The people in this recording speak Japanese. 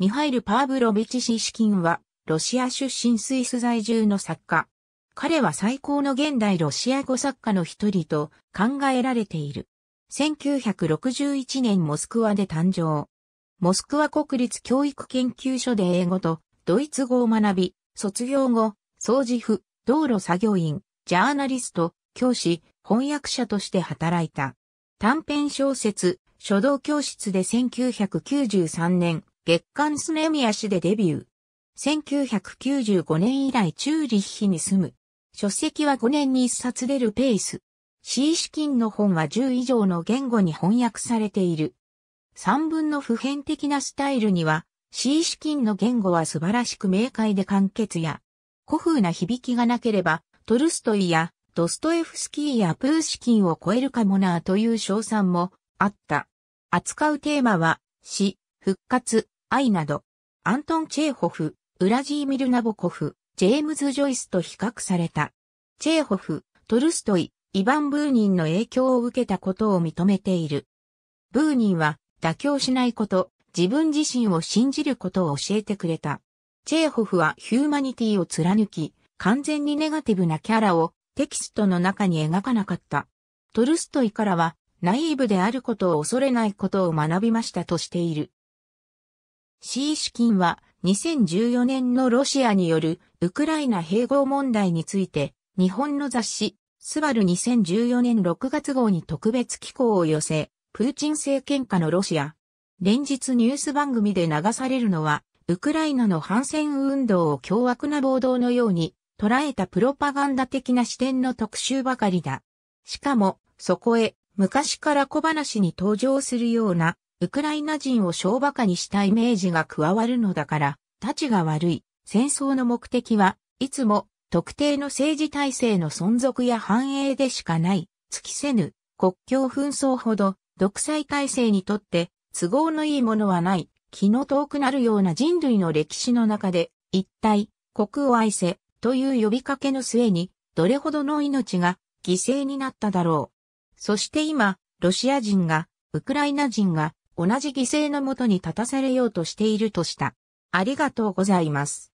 ミハイル・パーブロビチ・シーシキンは、ロシア出身スイス在住の作家。彼は最高の現代ロシア語作家の一人と考えられている。1961年モスクワで誕生。モスクワ国立教育研究所で英語とドイツ語を学び、卒業後、掃除婦、道路作業員、ジャーナリスト、教師、翻訳者として働いた。短編小説、書道教室で1993年、月刊スネミア誌でデビュー。1995年以来チューリッヒに住む。書籍は5年に1冊出るペース。C 資金の本は10以上の言語に翻訳されている。3分の普遍的なスタイルには、C 資金の言語は素晴らしく明快で簡潔や、古風な響きがなければ、トルストイやドストエフスキーやプーシキンを超えるかもなという賞賛もあった。扱うテーマは、死、復活、愛など、アントン・チェーホフ、ウラジーミル・ナボコフ、ジェームズ・ジョイスと比較された。チェーホフ、トルストイ、イヴァン・ブーニンの影響を受けたことを認めている。ブーニンは妥協しないこと、自分自身を信じることを教えてくれた。チェーホフはヒューマニティを貫き、完全にネガティブなキャラをテキストの中に描かなかった。トルストイからはナイーブであることを恐れないことを学びましたとしている。シーシュキンは2014年のロシアによるウクライナ併合問題について日本の雑誌スバル2014年6月号に特別寄稿を寄せ、プーチン政権下のロシア。連日ニュース番組で流されるのは、ウクライナの反戦運動を凶悪な暴動のように捉えたプロパガンダ的な視点の特集ばかりだ。しかも、そこへ昔から小話に登場するようなウクライナ人を小馬鹿にしたイメージが加わるのだから、たちが悪い。戦争の目的はいつも特定の政治体制の存続や繁栄でしかない、尽きせぬ国境紛争ほど独裁体制にとって都合のいいものはない、気の遠くなるような人類の歴史の中で、一体国を愛せという呼びかけの末に、どれほどの命が犠牲になっただろう。そして今、ロシア人が、ウクライナ人が、同じ犠牲のもとに立たされようとしているとした。ありがとうございます。